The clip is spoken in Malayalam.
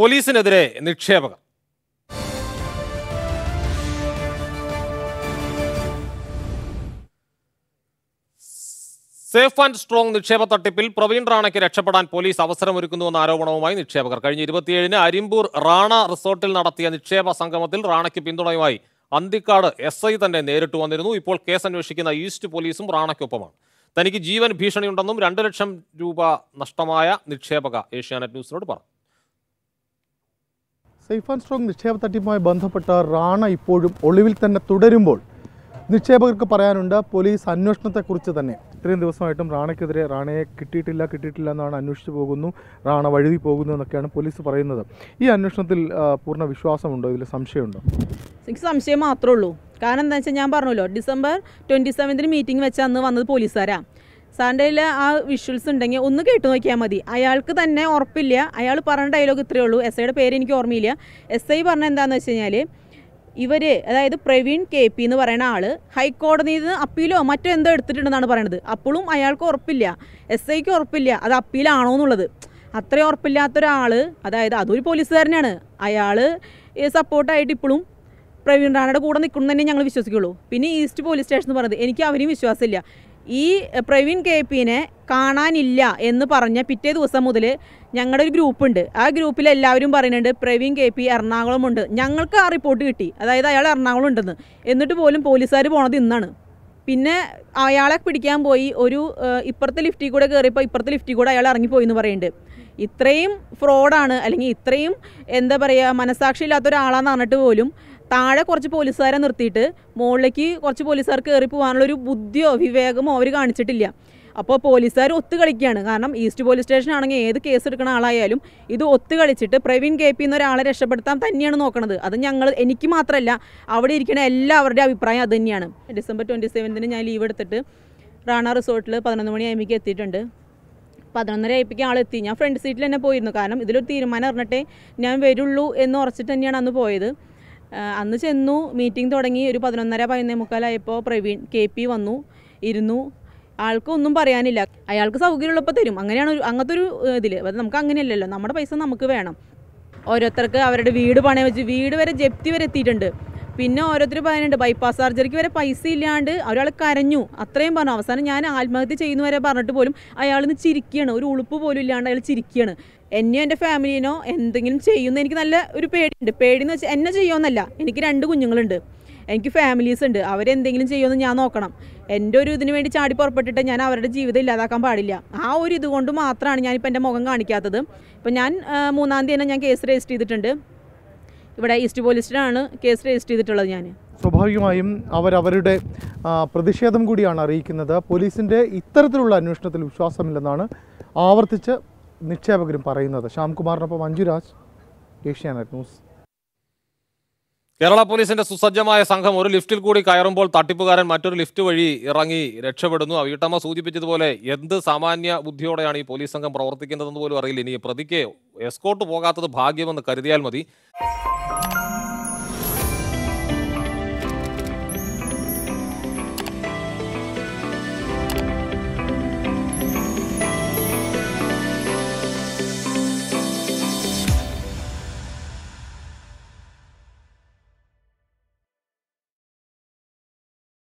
പോലീസിനെതിരെ നിക്ഷേപകം സേഫ് ആൻഡ് സ്ട്രോങ് നിക്ഷേപ തട്ടിപ്പിൽ പ്രവീൺ റാണയ്ക്ക് രക്ഷപ്പെടാൻ പോലീസ് അവസരമൊരുക്കുന്നുവെന്ന ആരോപണവുമായി നിക്ഷേപകർ കഴിഞ്ഞ ഇരുപത്തിയേഴിന് അരിമ്പൂർ റാണ റിസോർട്ടിൽ നടത്തിയ നിക്ഷേപ സംഗമത്തിൽ റാണയ്ക്ക് പിന്തുണയുമായി അന്തിക്കാട് എസ് ഐ തന്നെ നേരിട്ട് വന്നിരുന്നു ഇപ്പോൾ കേസ് അന്വേഷിക്കുന്ന ഈസ്റ്റ് പോലീസും റാണയ്ക്കൊപ്പമാണ് തനിക്ക് ജീവൻ ഭീഷണിയുണ്ടെന്നും രണ്ട് ലക്ഷം രൂപ നഷ്ടമായ നിക്ഷേപക ഏഷ്യാനെറ്റ് ന്യൂസിനോട് പറഞ്ഞു സേഫ് ആൻഡ് സ്ട്രോങ് നിക്ഷേപ തട്ടിപ്പുമായി ബന്ധപ്പെട്ട റാണ ഇപ്പോഴും ഒളിവിൽ തന്നെ തുടരുമ്പോൾ നിക്ഷേപകർക്ക് പറയാനുണ്ട് പോലീസ് അന്വേഷണത്തെക്കുറിച്ച് തന്നെ ഇത്രയും ദിവസമായിട്ടും റാണയ്ക്കെതിരെ റാണയെ കിട്ടിയിട്ടില്ല കിട്ടിയിട്ടില്ല എന്നാണ് അന്വേഷിച്ചു പോകുന്നു റാണ വഴുതി പോകുന്നു എന്നൊക്കെയാണ് പോലീസ് പറയുന്നത് ഈ അന്വേഷണത്തിൽ പൂർണ്ണ വിശ്വാസമുണ്ടോ ഇതിൽ സംശയമുണ്ടോ എനിക്ക് സംശയം മാത്രമേ ഉള്ളൂ കാരണം എന്താണെന്ന് വെച്ചാൽ ഞാൻ പറഞ്ഞല്ലോ ഡിസംബർ ട്വൻറ്റി സെവൻത്തിന് മീറ്റിംഗ് വെച്ചാൽ അന്ന് വന്നത് പോലീസുകാരാണ് സാറിൻ്റെ ആ വിഷ്വൽസ് ഉണ്ടെങ്കിൽ ഒന്ന് കേട്ടു നോക്കിയാൽ മതി അയാൾക്ക് തന്നെ ഉറപ്പില്ല അയാൾ പറഞ്ഞ ഡയലോഗ് ഇത്രയേ ഉള്ളൂ എസ് ഐയുടെ പേര് എനിക്ക് ഓർമ്മയില്ല എസ് ഐ പറഞ്ഞ എന്താണെന്ന് വെച്ച് കഴിഞ്ഞാൽ ഇവർ അതായത് പ്രവീൺ കെ പി എന്ന് പറയുന്ന ആൾ ഹൈക്കോടതിയിൽ നിന്ന് അപ്പീലോ മറ്റോ എന്തോ എടുത്തിട്ടുണ്ടെന്നാണ് പറയണത് അപ്പോഴും അയാൾക്ക് ഉറപ്പില്ല എസ് ഐക്ക് ഉറപ്പില്ല അത് അപ്പീലാണോ എന്നുള്ളത് അത്രയും ഉറപ്പില്ലാത്തൊരാൾ അതായത് അതൊരു പോലീസുകാരനാണ് അയാൾ സപ്പോർട്ടായിട്ട് ഇപ്പോഴും പ്രവീൺ റാണയുടെ കൂടെ നിൽക്കണം തന്നെ ഞങ്ങൾ വിശ്വസിക്കുള്ളൂ പിന്നെ ഈസ്റ്റ് പോലീസ് സ്റ്റേഷൻ എന്ന് പറയുന്നത് എനിക്ക് അവരെയും വിശ്വാസമില്ല ഈ പ്രവീൺ കെ പിനെ കാണാനില്ല എന്ന് പറഞ്ഞ പിറ്റേ ദിവസം മുതൽ ഞങ്ങളുടെ ഒരു ഗ്രൂപ്പുണ്ട് ആ ഗ്രൂപ്പിൽ എല്ലാവരും പറയുന്നുണ്ട് പ്രവീൺ കെ പി എറണാകുളമുണ്ട് ഞങ്ങൾക്ക് ആ റിപ്പോർട്ട് കിട്ടി അതായത് അയാൾ എറണാകുളം ഉണ്ടെന്ന് എന്നിട്ട് പോലും പോലീസുകാർ പോണത് ഇന്നാണ് പിന്നെ അയാളെ പിടിക്കാൻ പോയി ഒരു ഇപ്പുറത്തെ ലിഫ്റ്റിൽ കൂടെ കയറിയപ്പോൾ ഇപ്പുറത്തെ ലിഫ്റ്റിൽ കൂടെ അയാൾ ഇറങ്ങിപ്പോയി എന്ന് പറയുന്നുണ്ട് ഇത്രയും ഫ്രോഡാണ് അല്ലെങ്കിൽ ഇത്രയും എന്താ പറയുക മനസാക്ഷി ഇല്ലാത്ത ഒരാളാന്ന് പറഞ്ഞിട്ട് പോലും താഴെ കുറച്ച് പോലീസുകാരെ നിർത്തിയിട്ട് മുകളിലേക്ക് കുറച്ച് പോലീസുകാർ കയറി പോകാനുള്ളൊരു ബുദ്ധിയോ വിവേകമോ അവർ കാണിച്ചിട്ടില്ല അപ്പോൾ പോലീസുകാർ ഒത്തു കളിക്കുകയാണ് കാരണം ഈസ്റ്റ് പോലീസ് സ്റ്റേഷൻ ആണെങ്കിൽ ഏത് കേസ് എടുക്കുന്ന ആളായാലും ഇത് ഒത്തു കളിച്ചിട്ട് പ്രവീൺ കെ പി എന്നൊരാളെ രക്ഷപ്പെടുത്താൻ തന്നെയാണ് നോക്കുന്നത് അത് ഞങ്ങൾ എനിക്ക് മാത്രമല്ല അവിടെ ഇരിക്കുന്ന എല്ലാവരുടെയും അഭിപ്രായം അത് തന്നെയാണ് ഡിസംബർ ട്വൻറ്റി സെവൻത്തിന് ഞാൻ ലീവ് എടുത്തിട്ട് റാണ റിസോർട്ടിൽ പതിനൊന്ന് മണി ആയമിക്ക് എത്തിയിട്ടുണ്ട് പതിനൊന്നര ആയപ്പിക്ക് ആളെത്തി ഞാൻ ഫ്രണ്ട് സീറ്റിൽ തന്നെ പോയിരുന്നു കാരണം ഇതിലൊരു തീരുമാനം അറിഞ്ഞിട്ടേ ഞാൻ വരുള്ളൂ എന്ന് ഉറച്ചിട്ട് തന്നെയാണ് അന്ന് പോയത് അന്ന് ചെന്നു മീറ്റിംഗ് തുടങ്ങി ഒരു പതിനൊന്നര പതിനൊന്നേ മുക്കാലായപ്പോൾ പ്രവീൺ കെ പി വന്നു ഇരുന്നു ആൾക്കൊന്നും പറയാനില്ല അയാൾക്ക് സൗകര്യമുള്ളപ്പോൾ തരും അങ്ങനെയാണ് ഒരു അങ്ങനത്തെ ഒരു ഇതിൽ അത് നമുക്ക് അങ്ങനെയല്ലല്ലോ നമ്മുടെ പൈസ നമുക്ക് വേണം ഓരോരുത്തർക്ക് അവരുടെ വീട് പണയം വെച്ച് വീട് വരെ ജപ്തി വരെ എത്തിയിട്ടുണ്ട് പിന്നെ ഓരോരുത്തർ പറയുന്നുണ്ട് ബൈപ്പാസ് സർജറിക്ക് വരെ പൈസ ഇല്ലാണ്ട് ഒരാൾ കരഞ്ഞു അത്രയും പറഞ്ഞു അവസാനം ഞാൻ ആത്മഹത്യ ചെയ്യുന്ന വരെ പറഞ്ഞിട്ട് പോലും അയാൾ നിന്ന് ചിരിക്കുകയാണ് ഒരു ഉളുപ്പ് പോലും ഇല്ലാണ്ട് അയാൾ ചിരിക്കുകയാണ് എന്നെയോ എൻ്റെ ഫാമിലിനോ എന്തെങ്കിലും ചെയ്യുന്ന എനിക്ക് നല്ല ഒരു പേടിയുണ്ട് പേടിയെന്ന് വെച്ചാൽ എന്നെ ചെയ്യുമെന്നല്ല എനിക്ക് രണ്ട് കുഞ്ഞുങ്ങളുണ്ട് എനിക്ക് ഫാമിലീസ് ഉണ്ട് അവരെന്തെങ്കിലും ചെയ്യുമെന്ന് ഞാൻ നോക്കണം എൻ്റെ ഒരു ഇതിന് വേണ്ടി ചാടി പുറപ്പെട്ടിട്ട് ഞാൻ അവരുടെ ജീവിതം ഇല്ലാതാക്കാൻ പാടില്ല ആ ഒരു ഇതുകൊണ്ട് മാത്രമാണ് ഞാനിപ്പോൾ എൻ്റെ മുഖം കാണിക്കാത്തത് ഇപ്പം ഞാൻ മൂന്നാം തീയതി തന്നെ ഞാൻ കേസ് രജിസ്റ്റർ ചെയ്തിട്ടുണ്ട് ഇവിടെ ഈസ്റ്റ് പോലീസിലാണ് കേസ് രജിസ്റ്റർ ചെയ്തിട്ടുള്ളത് ഞാൻ സ്വാഭാവികമായും അവരവരുടെ പ്രതിഷേധം കൂടിയാണ് അറിയിക്കുന്നത് പോലീസിൻ്റെ ഇത്തരത്തിലുള്ള അന്വേഷണത്തിൽ വിശ്വാസമില്ലെന്നാണ് ആവർത്തിച്ച് നിക്ഷേപകരും പറയുന്നത് ശ്യാംകുമാറിനൊപ്പം അഞ്ജുരാജ് ഏഷ്യാനെറ്റ് ന്യൂസ് കേരള പോലീസിന്റെ സുസജ്ജമായ സംഘം ഒരു ലിഫ്റ്റിൽ കൂടി കയറുമ്പോൾ തട്ടിപ്പുകാരൻ മറ്റൊരു ലിഫ്റ്റ് വഴി ഇറങ്ങി രക്ഷപ്പെടുന്നു വീട്ടമ്മ സൂചിപ്പിച്ചതുപോലെ എന്ത് സാമാന്യ ബുദ്ധിയോടെയാണ് ഈ പോലീസ് സംഘം പ്രവർത്തിക്കുന്നതെന്ന് പോലും അറിയില്ല ഇനി പ്രതിക്ക് എസ്കോട്ട് പോകാത്തത് ഭാഗ്യമെന്ന് കരുതിയാൽ മതി